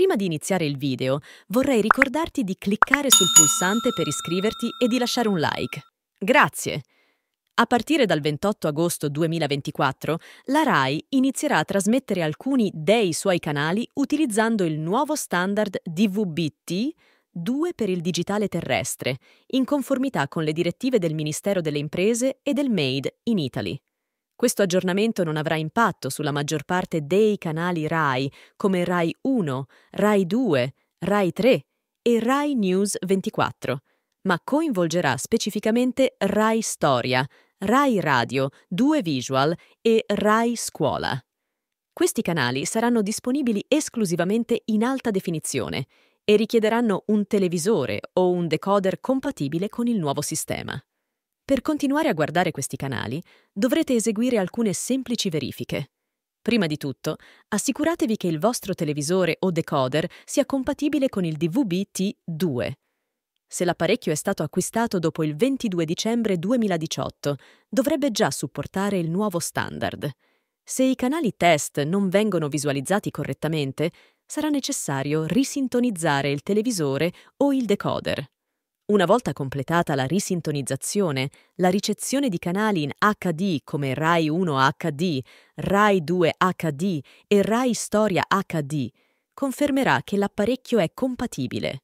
Prima di iniziare il video, vorrei ricordarti di cliccare sul pulsante per iscriverti e di lasciare un like. Grazie! A partire dal 28 agosto 2024, la RAI inizierà a trasmettere alcuni dei suoi canali utilizzando il nuovo standard DVB-T 2 per il digitale terrestre, in conformità con le direttive del Ministero delle Imprese e del Made in Italia. Questo aggiornamento non avrà impatto sulla maggior parte dei canali RAI, come RAI 1, RAI 2, RAI 3 e RAI News 24, ma coinvolgerà specificamente RAI Storia, RAI Radio, 2 Visual e RAI Scuola. Questi canali saranno disponibili esclusivamente in alta definizione e richiederanno un televisore o un decoder compatibile con il nuovo sistema. Per continuare a guardare questi canali dovrete eseguire alcune semplici verifiche. Prima di tutto, assicuratevi che il vostro televisore o decoder sia compatibile con il DVB-T2. Se l'apparecchio è stato acquistato dopo il 22 dicembre 2018, dovrebbe già supportare il nuovo standard. Se i canali test non vengono visualizzati correttamente, sarà necessario risintonizzare il televisore o il decoder. Una volta completata la risintonizzazione, la ricezione di canali in HD come Rai 1 HD, Rai 2 HD e Rai Storia HD confermerà che l'apparecchio è compatibile.